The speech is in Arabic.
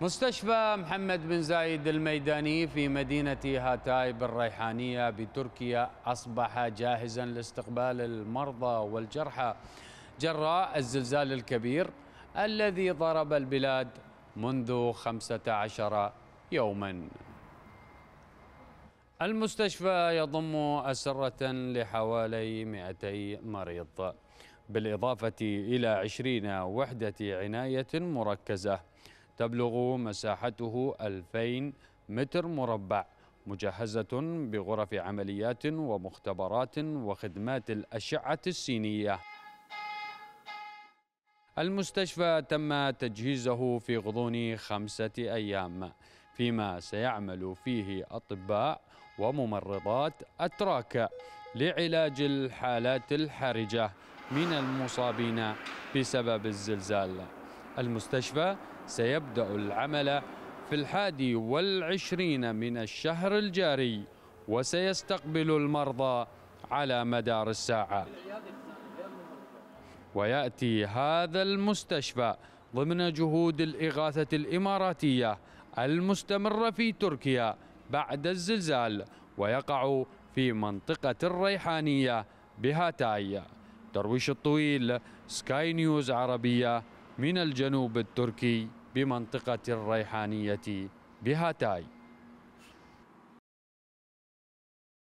مستشفى محمد بن زايد الميداني في مدينة هاتاي بالريحانية بتركيا أصبح جاهزا لاستقبال المرضى والجرحى جراء الزلزال الكبير الذي ضرب البلاد منذ 15 يوما المستشفى يضم أسرة لحوالي 200 مريض بالإضافة إلى 20 وحدة عناية مركزة تبلغ مساحته 2000 متر مربع مجهزة بغرف عمليات ومختبرات وخدمات الأشعة السينية المستشفى تم تجهيزه في غضون خمسة أيام فيما سيعمل فيه أطباء وممرضات أتراك لعلاج الحالات الحرجة من المصابين بسبب الزلزال المستشفى سيبدأ العمل في الحادي والعشرين من الشهر الجاري وسيستقبل المرضى على مدار الساعة ويأتي هذا المستشفى ضمن جهود الإغاثة الإماراتية المستمرة في تركيا بعد الزلزال ويقع في منطقة الريحانية بهاتاي درويش الطويل سكاي نيوز عربية من الجنوب التركي بمنطقة الريحانية بهاتاي